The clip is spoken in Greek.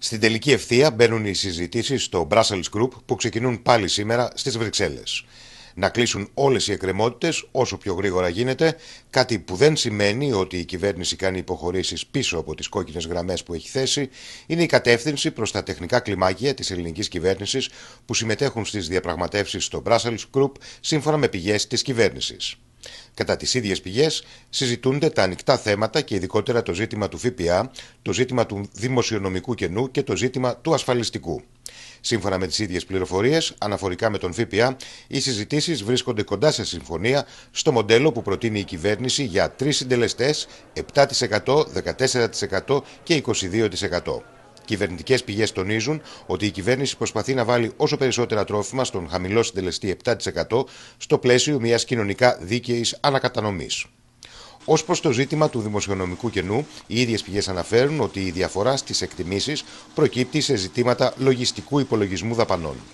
Στην τελική ευθεία μπαίνουν οι συζητήσεις στο Brussels Group που ξεκινούν πάλι σήμερα στις Βρυξέλλες. Να κλείσουν όλες οι εκκρεμότητες όσο πιο γρήγορα γίνεται, κάτι που δεν σημαίνει ότι η κυβέρνηση κάνει υποχωρήσεις πίσω από τις κόκκινες γραμμές που έχει θέσει, είναι η κατεύθυνση προς τα τεχνικά κλιμάκια της ελληνικής κυβέρνησης που συμμετέχουν στις διαπραγματεύσεις στο Brussels Group σύμφωνα με πηγές της κυβέρνησης. Κατά τις ίδιες πηγές, συζητούνται τα ανοιχτά θέματα και ειδικότερα το ζήτημα του ΦΠΑ, το ζήτημα του δημοσιονομικού κενού και το ζήτημα του ασφαλιστικού. Σύμφωνα με τις ίδιες πληροφορίες, αναφορικά με τον ΦΠΑ, οι συζητήσεις βρίσκονται κοντά σε συμφωνία στο μοντέλο που προτείνει η κυβέρνηση για τρεις συντελεστές 7%, 14% και 22%. Κυβερνητικές πηγές τονίζουν ότι η κυβέρνηση προσπαθεί να βάλει όσο περισσότερα τρόφιμα στον χαμηλό συντελεστή 7% στο πλαίσιο μιας κοινωνικά δίκαιης ανακατανομής. Ως προς το ζήτημα του δημοσιονομικού κενού, οι ίδιες πηγές αναφέρουν ότι η διαφορά στις εκτιμήσεις προκύπτει σε ζητήματα λογιστικού υπολογισμού δαπανών.